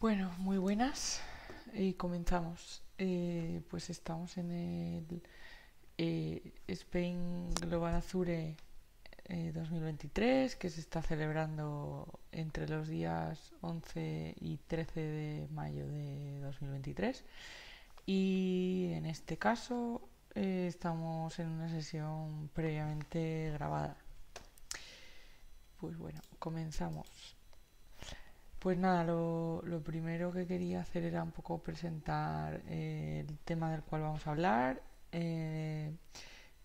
Bueno, muy buenas y eh, comenzamos. Eh, pues estamos en el eh, Spain Global Azure 2023 que se está celebrando entre los días 11 y 13 de mayo de 2023 y en este caso estamos en una sesión previamente grabada. Pues bueno, comenzamos. Pues nada, lo, primero que quería hacer era un poco presentar eh, el tema del cual vamos a hablar. Eh,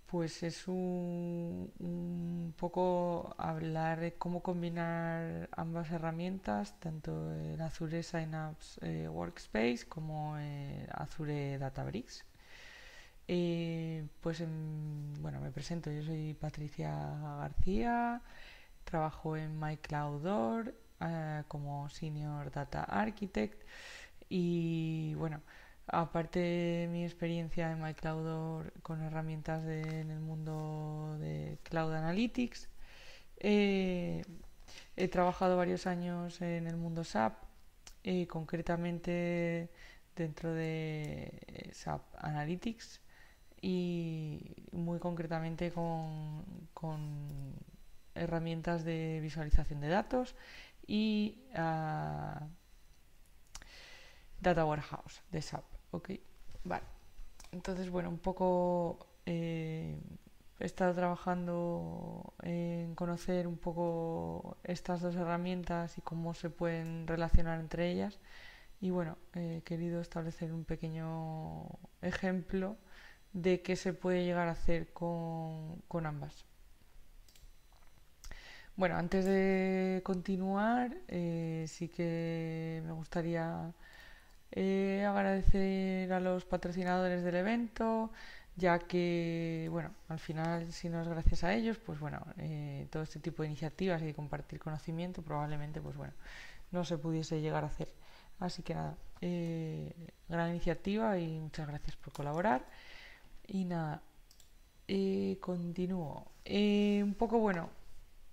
pues es un, poco hablar de cómo combinar ambas herramientas, tanto en Azure Synapse eh, Workspace como el Azure Databricks. pues bueno, me presento, yo soy Patricia García, trabajo en MyCloudor eh, como Senior Data Architect y bueno, aparte de mi experiencia en MyCloud con herramientas en el mundo de Cloud Analytics, eh, he trabajado varios años en el mundo SAP, y eh, concretamente dentro de SAP Analytics y muy concretamente con herramientas de visualización de datos y ah, Data Warehouse de SAP. ¿ok? Vale. Entonces, bueno, un poco eh, he estado trabajando en conocer un poco estas dos herramientas y cómo se pueden relacionar entre ellas. Y bueno, he querido establecer un pequeño ejemplo de qué se puede llegar a hacer con ambas. Bueno, antes de continuar, eh, sí que me gustaría eh, agradecer a los patrocinadores del evento, ya que, bueno, al final, si no es gracias a ellos, pues bueno, eh, todo este tipo de iniciativas y de compartir conocimiento probablemente, pues bueno, no se pudiese llegar a hacer. Así que nada, gran iniciativa y muchas gracias por colaborar. Y nada, continúo. un poco, bueno,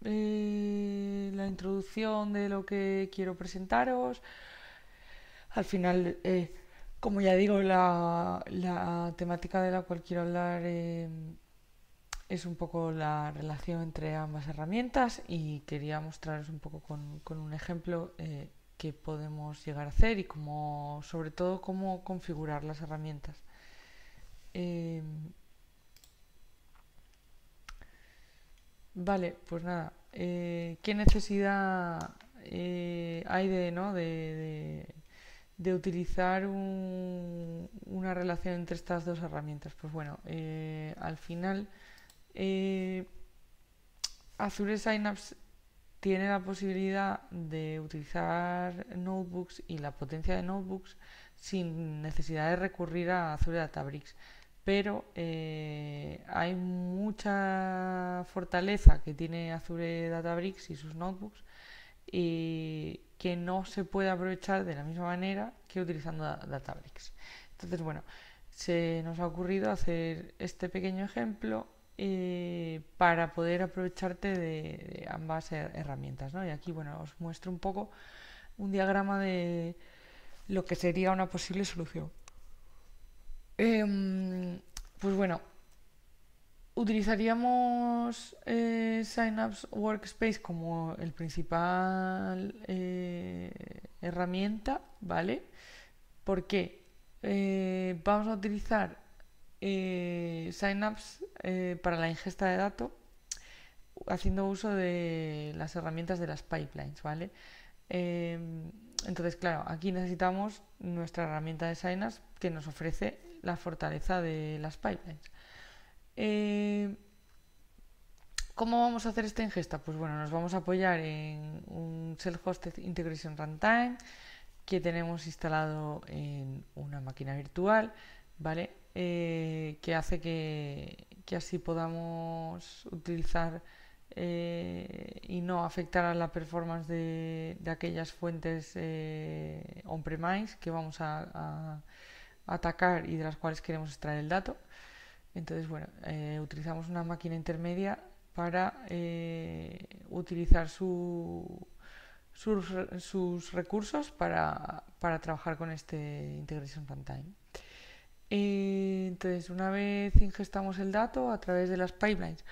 eh, la introducción de lo que quiero presentaros. Al final, eh, como ya digo, la, temática de la cual quiero hablar eh, es un poco la relación entre ambas herramientas y quería mostraros un poco con, un ejemplo qué podemos llegar a hacer y como, sobre todo cómo configurar las herramientas. Vale, pues nada. Eh, ¿Qué necesidad eh, hay de, ¿no? de, utilizar una relación entre estas dos herramientas? Pues bueno, eh, al final Azure Synapse tiene la posibilidad de utilizar notebooks y la potencia de notebooks sin necesidad de recurrir a Azure Databricks pero eh, hay mucha fortaleza que tiene Azure Databricks y sus notebooks y que no se puede aprovechar de la misma manera que utilizando Databricks. Entonces, bueno, se nos ha ocurrido hacer este pequeño ejemplo eh, para poder aprovecharte de, ambas herramientas. Y aquí, bueno, os muestro un poco un diagrama de lo que sería una posible solución. Em, pues bueno, utilizaríamos eh, Synapse Workspace como el principal eh, herramienta, ¿vale? Porque eh, vamos a utilizar eh, Synapse para la ingesta de datos haciendo uso de las herramientas de las pipelines, ¿vale? Em, entonces, claro, aquí necesitamos nuestra herramienta de Synapse que nos ofrece la fortaleza de las pipelines. Eh, ¿Cómo vamos a hacer esta ingesta? Pues bueno, nos vamos a apoyar en un Self-Hosted Integration Runtime que tenemos instalado en una máquina virtual, ¿vale? Eh, que hace que, así podamos utilizar eh, y no afectar a la performance de, aquellas fuentes on-premise que vamos a atacar y de las cuales queremos extraer el dato. Entonces, bueno, eh, utilizamos una máquina intermedia para eh, utilizar su, sus, recursos para, trabajar con este Integration Runtime. entonces, una vez ingestamos el dato a través de las pipelines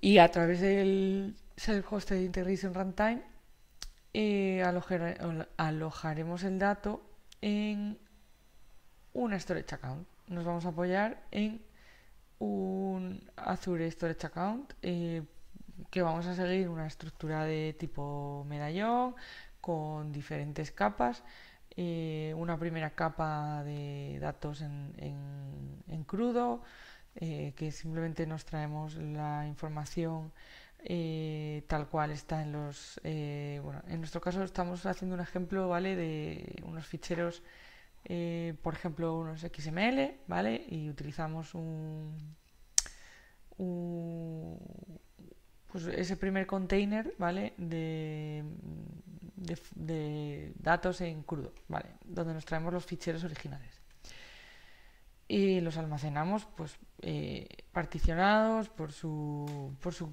y a través del Self-Hosted Integration Runtime, eh, alojaremos el dato en un storage account. Nos vamos a apoyar en un Azure Storage Account eh, que vamos a seguir una estructura de tipo medallón con diferentes capas. Eh, una primera capa de datos en, en, crudo, eh, que simplemente nos traemos la información tal cual está en los... bueno, en nuestro caso estamos haciendo un ejemplo, ¿vale? De unos ficheros eh, por ejemplo, unos XML, ¿vale? Y utilizamos un, pues ese primer container, ¿vale? De, de, datos en crudo, ¿vale? Donde nos traemos los ficheros originales. Y los almacenamos, pues, eh, particionados por su, por su,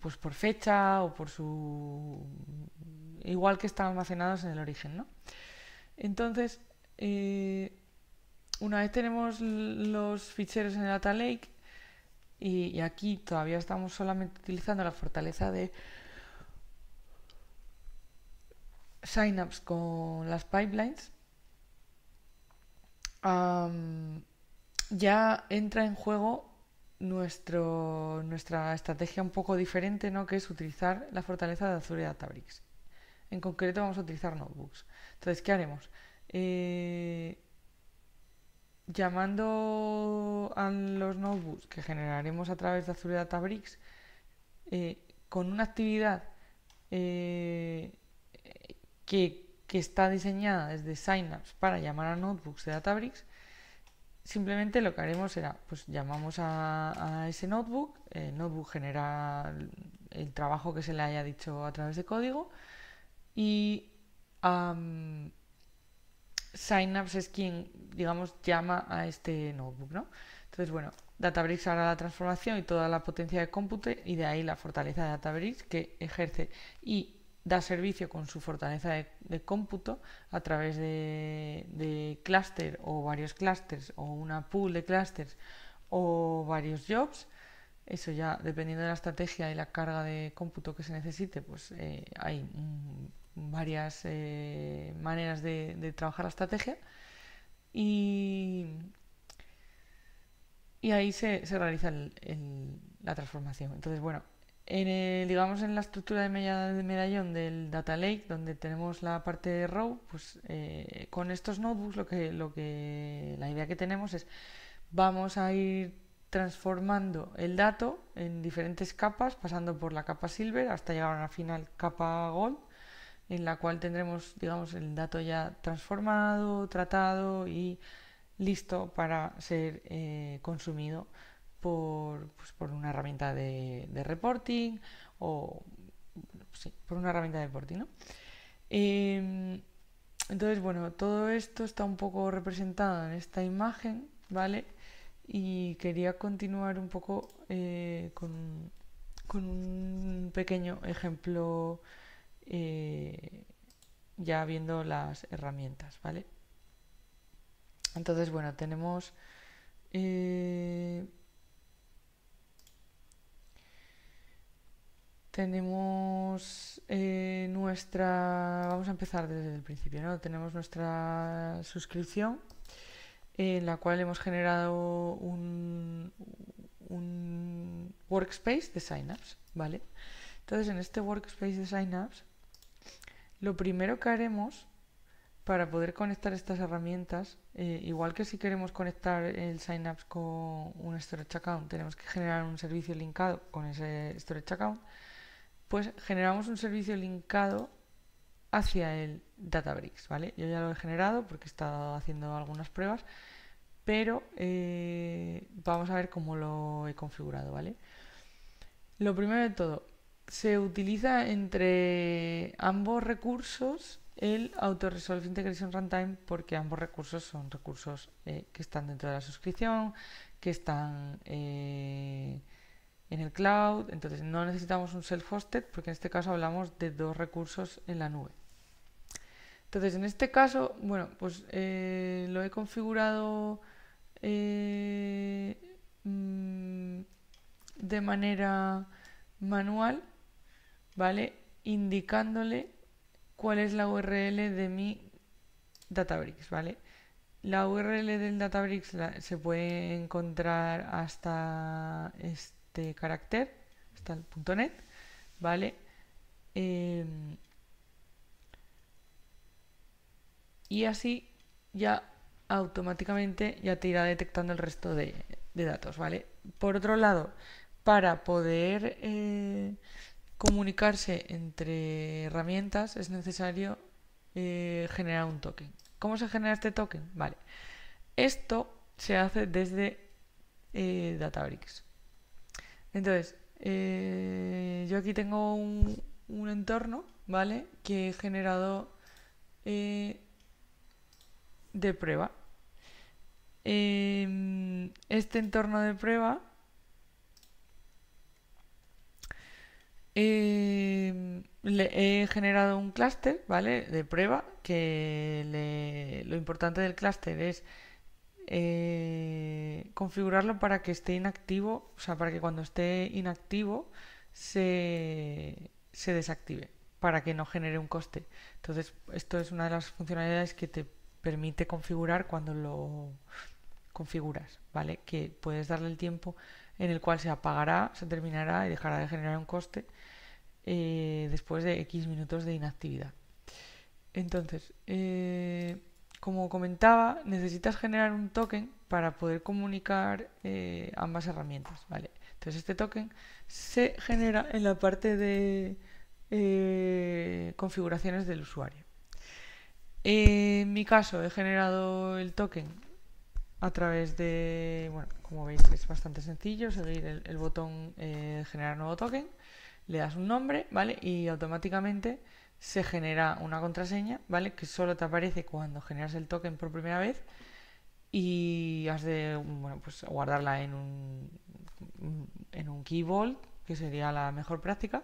pues por fecha o por su, igual que están almacenados en el origen, ¿no? Entonces, eh, una vez tenemos los ficheros en el Data Lake y, aquí todavía estamos solamente utilizando la fortaleza de signups con las pipelines, ya entra en juego nuestra estrategia un poco diferente, que es utilizar la fortaleza de Azure Databricks. En concreto vamos a utilizar notebooks. Entonces, ¿qué haremos? Eh, llamando a los notebooks que generaremos a través de Azure Databricks eh, con una actividad eh, que, está diseñada desde Synapse para llamar a notebooks de Databricks, simplemente lo que haremos será, pues llamamos a, ese notebook, el notebook genera el trabajo que se le haya dicho a través de código y Synapse es quien, digamos, llama a este notebook, ¿no? Entonces, bueno, Databricks hará la transformación y toda la potencia de cómputo y de ahí la fortaleza de Databricks que ejerce y da servicio con su fortaleza de, cómputo a través de, clúster o varios clústeres o una pool de clústeres o varios jobs. Eso ya, dependiendo de la estrategia y la carga de cómputo que se necesite, pues eh, hay un varias eh, maneras de, trabajar la estrategia y, y ahí se, realiza la transformación. Entonces, bueno, en digamos en la estructura de medallón del Data Lake, donde tenemos la parte de row, pues eh, con estos notebooks lo que, lo que la idea que tenemos es vamos a ir transformando el dato en diferentes capas, pasando por la capa silver hasta llegar a la final capa gold en la cual tendremos, digamos, el dato ya transformado, tratado y listo para ser eh, consumido por, pues, por, una herramienta de, reporting o por una herramienta de reporting, ¿no? Em, entonces, bueno, todo esto está un poco representado en esta imagen, ¿vale? Y quería continuar un poco eh, con, con un pequeño ejemplo eh, ya viendo las herramientas, ¿vale? Entonces, bueno, tenemos... Eh, tenemos eh, nuestra... Vamos a empezar desde el principio, ¿no? Tenemos nuestra suscripción en la cual hemos generado un, un workspace de signups, ¿vale? Entonces, en este workspace de signups lo primero que haremos para poder conectar estas herramientas, eh, igual que si queremos conectar el Synapse con un Storage Account, tenemos que generar un servicio linkado con ese Storage Account, pues generamos un servicio linkado hacia el Databricks, ¿vale? Yo ya lo he generado porque he estado haciendo algunas pruebas, pero eh, vamos a ver cómo lo he configurado, ¿vale? Lo primero de todo, se utiliza entre ambos recursos el Autoresolve Integration Runtime porque ambos recursos son recursos eh, que están dentro de la suscripción, que están eh, en el cloud, entonces no necesitamos un self-hosted porque en este caso hablamos de dos recursos en la nube. Entonces en este caso, bueno, pues eh, lo he configurado mm, de manera manual ¿vale? Indicándole cuál es la URL de mi Databricks, ¿vale? La URL del Databricks se puede encontrar hasta este carácter, hasta el .net, ¿vale? Em, y así ya automáticamente ya te irá detectando el resto de, datos, ¿vale? Por otro lado, para poder eh, comunicarse entre herramientas es necesario eh, generar un token. ¿Cómo se genera este token? Vale. Esto se hace desde eh, Databricks. Entonces, eh, yo aquí tengo un, un, entorno, ¿vale? Que he generado de prueba. Em, este entorno de prueba Em, he generado un clúster, ¿vale? De prueba, que lo importante del clúster es eh, configurarlo para que esté inactivo, o sea, para que cuando esté inactivo se, se desactive, para que no genere un coste. Entonces, esto es una de las funcionalidades que te permite configurar cuando lo configuras, ¿vale? Que puedes darle el tiempo en el cual se apagará, se terminará y dejará de generar un coste eh, después de X minutos de inactividad. Entonces, eh, como comentaba, necesitas generar un token para poder comunicar eh, ambas herramientas. ¿vale? Entonces, este token se genera en la parte de configuraciones del usuario. en mi caso, he generado el token a través de, bueno, como veis es bastante sencillo, seguir el, botón eh, generar nuevo token, le das un nombre, ¿vale? Y automáticamente se genera una contraseña, ¿vale? Que solo te aparece cuando generas el token por primera vez y has de, bueno, pues guardarla en un, en un key vault, que sería la mejor práctica,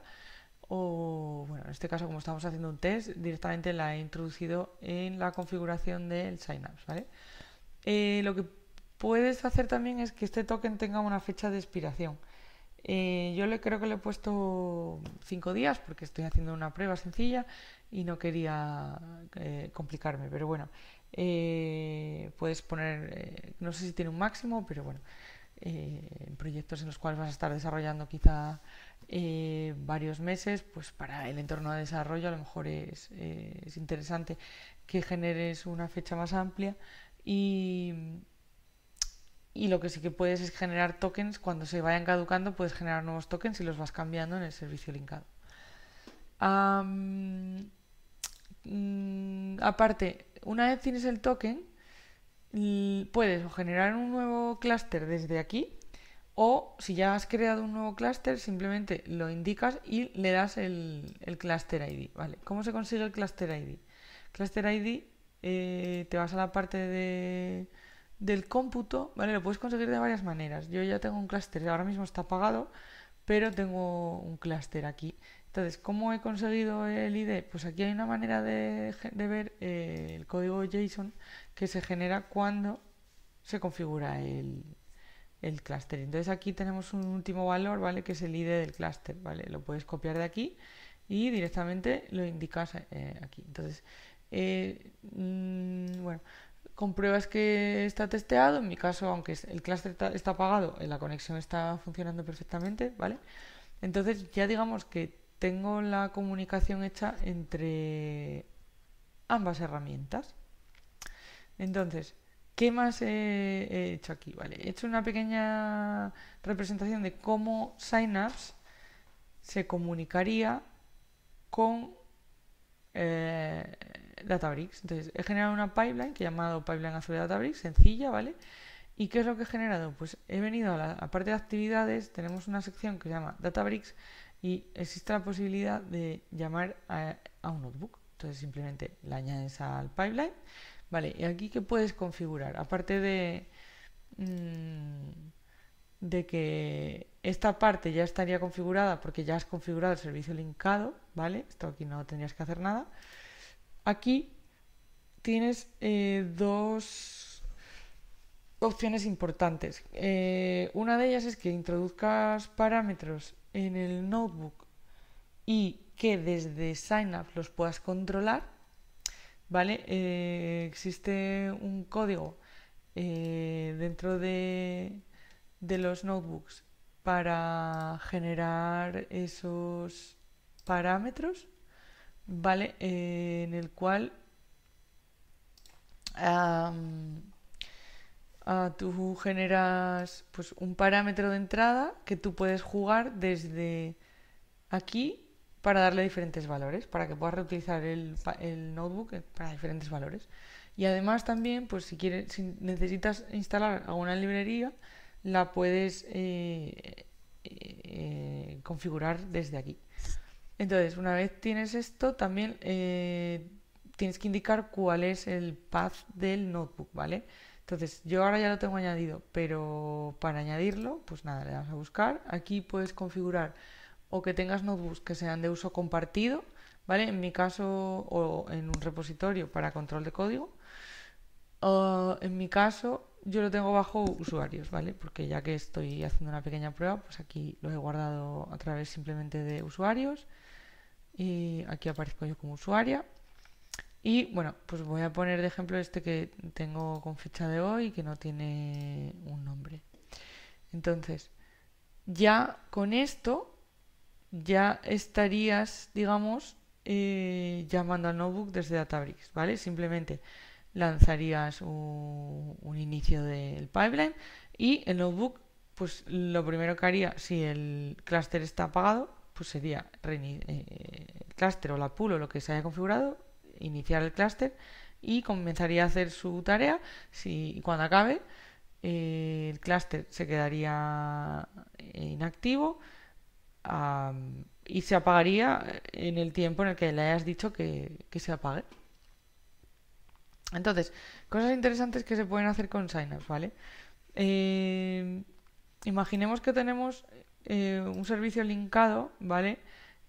o, bueno, en este caso como estamos haciendo un test, directamente la he introducido en la configuración del signups, ¿vale? Eh, lo que puedes hacer también es que este token tenga una fecha de expiración. Eh, yo le creo que le he puesto cinco días porque estoy haciendo una prueba sencilla y no quería eh, complicarme, pero bueno, puedes poner, no sé si tiene un máximo, pero bueno, en proyectos en los cuales vas a estar desarrollando quizá varios meses, pues para el entorno de desarrollo a lo mejor es interesante que generes una fecha más amplia y, lo que sí que puedes es generar tokens. Cuando se vayan caducando, puedes generar nuevos tokens y los vas cambiando en el servicio linkado. Mm, aparte, una vez tienes el token, puedes generar un nuevo clúster desde aquí, o si ya has creado un nuevo clúster, simplemente lo indicas y le das el, el cluster ID. ¿vale? ¿Cómo se consigue el cluster ID? Cluster ID eh, te vas a la parte de, del cómputo, ¿vale? Lo puedes conseguir de varias maneras. Yo ya tengo un clúster, ahora mismo está apagado, pero tengo un clúster aquí. Entonces, ¿cómo he conseguido el ID? Pues aquí hay una manera de, ver eh, el código JSON que se genera cuando se configura el, el clúster. Entonces aquí tenemos un último valor, ¿vale? Que es el ID del clúster, ¿vale? Lo puedes copiar de aquí y directamente lo indicas eh, aquí. Entonces, eh, mm, pruebas bueno, que está testeado, en mi caso, aunque el cluster está, apagado, eh, la conexión está funcionando perfectamente, ¿vale? Entonces ya digamos que tengo la comunicación hecha entre ambas herramientas. Entonces, ¿qué más he hecho aquí? Vale, he hecho una pequeña representación de cómo Synapse se comunicaría con eh, Databricks. Entonces, he generado una pipeline que he llamado Pipeline Azure Databricks, sencilla, ¿vale? ¿Y qué es lo que he generado? Pues he venido a la parte de actividades, tenemos una sección que se llama Databricks y existe la posibilidad de llamar a, un notebook. Entonces simplemente la añades al pipeline. Vale, y aquí qué puedes configurar, aparte de, mm, de que esta parte ya estaría configurada porque ya has configurado el servicio linkado, ¿vale? Esto aquí no tendrías que hacer nada. Aquí tienes eh, dos opciones importantes. Eh, una de ellas es que introduzcas parámetros en el notebook y que desde signup los puedas controlar. Eh, existe un código dentro de los notebooks para generar esos parámetros ¿vale? Eh, en el cual ah, tú generas pues, un parámetro de entrada que tú puedes jugar desde aquí para darle diferentes valores, para que puedas reutilizar el, notebook eh, para diferentes valores. Y además también, pues si necesitas instalar alguna librería, la puedes eh, configurar desde aquí. Entonces, una vez tienes esto, también eh, tienes que indicar cuál es el path del notebook, ¿vale? Entonces, yo ahora ya lo tengo añadido, pero para añadirlo, pues nada, le das a buscar. Aquí puedes configurar o que tengas notebooks que sean de uso compartido, ¿vale? En mi caso, o en un repositorio para control de código. en mi caso, yo lo tengo bajo usuarios, ¿vale? Porque ya que estoy haciendo una pequeña prueba, pues aquí lo he guardado a través simplemente de usuarios y aquí aparezco yo como usuaria. Y bueno, pues voy a poner de ejemplo este que tengo con fecha de hoy que no tiene un nombre. Entonces, ya con esto ya estarías, digamos, eh, llamando al notebook desde Databricks, ¿vale? Simplemente lanzarías un, un inicio del pipeline y el notebook, pues lo primero que haría, si el clúster está apagado, pues sería eh, el clúster o la pool o lo que se haya configurado, iniciar el clúster y comenzaría a hacer su tarea. Si cuando acabe, eh, el clúster se quedaría eh, inactivo y se apagaría en el tiempo en el que le hayas dicho que, se apague. Entonces, cosas interesantes que se pueden hacer con Synapse, ¿vale? Eh, imaginemos que tenemos eh, un servicio linkado, ¿vale?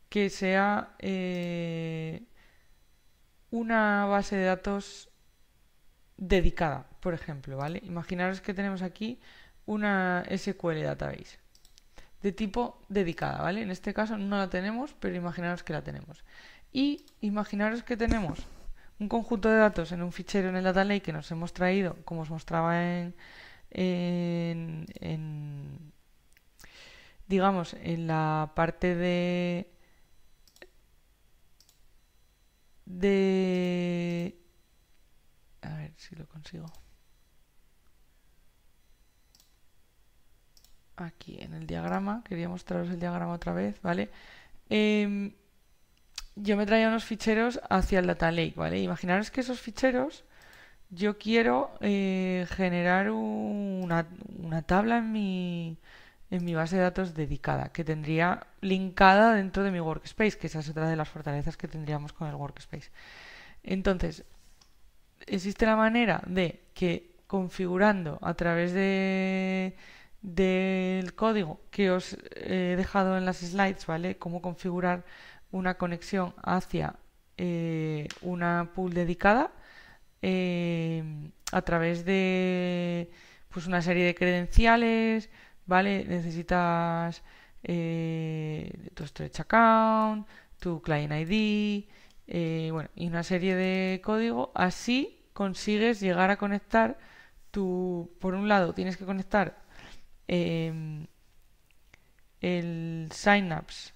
Que sea eh, una base de datos dedicada, por ejemplo, ¿vale? Imaginaros que tenemos aquí una SQL database de tipo dedicada, ¿vale? En este caso no la tenemos, pero imaginaros que la tenemos. Y imaginaros que tenemos un conjunto de datos en un fichero en el data lake que nos hemos traído, como os mostraba en, en digamos, en la parte de de a ver si lo consigo aquí en el diagrama quería mostraros el diagrama otra vez vale em, yo me traía unos ficheros hacia el data lake vale imaginaros que esos ficheros yo quiero eh, generar una, una tabla en mi en mi base de datos dedicada, que tendría linkada dentro de mi workspace, que esa es otra de las fortalezas que tendríamos con el workspace. Entonces, existe la manera de que configurando a través de del código que os he dejado en las slides, ¿vale? Cómo configurar una conexión hacia eh, una pool dedicada eh, a través de pues una serie de credenciales, ¿vale? Necesitas eh, tu stretch account, tu client ID, eh, bueno, y una serie de código. Así consigues llegar a conectar tu, por un lado, tienes que conectar em, el Synapse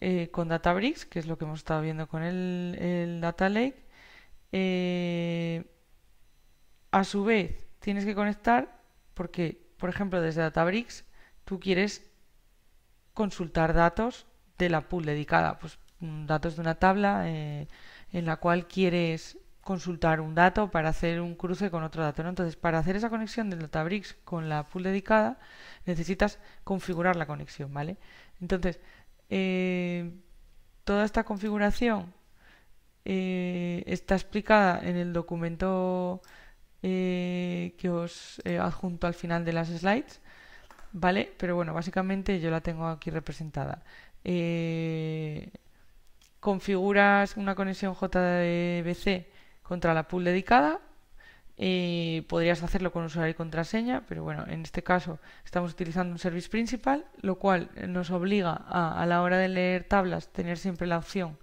eh, con Databricks, que es lo que hemos estado viendo con el, el Data Lake. a su vez, tienes que conectar, porque por ejemplo, desde Databricks tú quieres consultar datos de la pool dedicada, pues mm, datos de una tabla eh, en la cual quieres consultar un dato para hacer un cruce con otro dato. Entonces, para hacer esa conexión de Databricks con la pool dedicada, necesitas configurar la conexión, ¿vale? Entonces, eh, toda esta configuración eh, está explicada en el documento eh, que os eh, adjunto al final de las slides, ¿vale? Pero bueno, básicamente yo la tengo aquí representada. Eh, configuras una conexión JDBC contra la pool dedicada. podrías hacerlo con usuario y contraseña, pero bueno, en este caso estamos utilizando un service principal, lo cual nos obliga a, a la hora de leer tablas, tener siempre la opción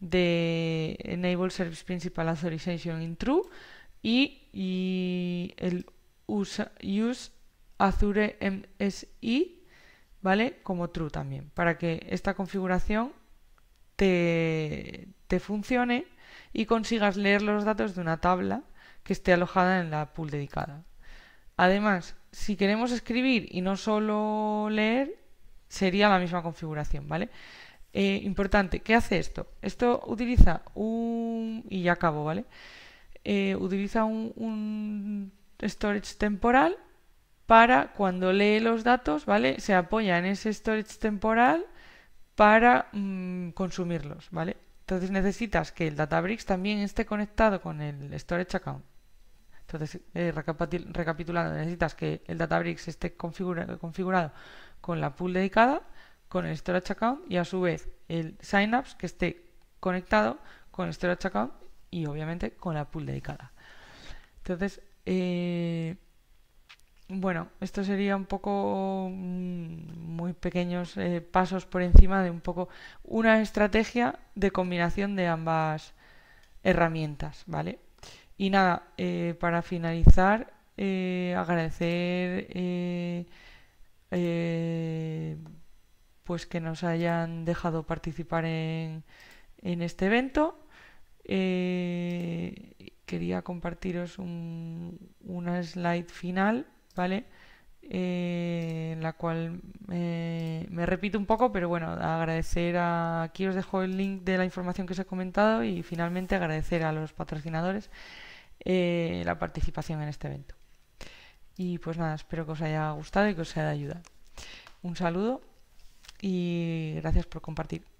de Enable Service Principal Authorization in True y, el use Azure MSI, ¿vale? Como true también, para que esta configuración te, funcione y consigas leer los datos de una tabla que esté alojada en la pool dedicada. Además, si queremos escribir y no solo leer, sería la misma configuración, ¿vale? Eh, importante, ¿qué hace esto? Esto utiliza un... y ya acabo, ¿vale? Eh, utiliza un, storage temporal para cuando lee los datos, ¿vale? Se apoya en ese storage temporal para mm, consumirlos, ¿vale? Entonces necesitas que el Databricks también esté conectado con el storage account. Entonces, eh, recapitulando, necesitas que el Databricks esté configurado con la pool dedicada, con el storage account y a su vez el Synapse que esté conectado con el storage account y obviamente con la pool dedicada. Entonces, eh, bueno, esto sería un poco mm, muy pequeños eh, pasos por encima de un poco una estrategia de combinación de ambas herramientas, ¿vale? Y nada, eh, para finalizar, agradecer pues que nos hayan dejado participar en, en este evento eh, quería compartiros una slide final, ¿vale? Eh, en la cual me repito un poco, pero bueno, agradecer a... Aquí os dejo el link de la información que os he comentado y finalmente agradecer a los patrocinadores eh, la participación en este evento. Y pues nada, espero que os haya gustado y que os sea de ayuda. Un saludo y gracias por compartir.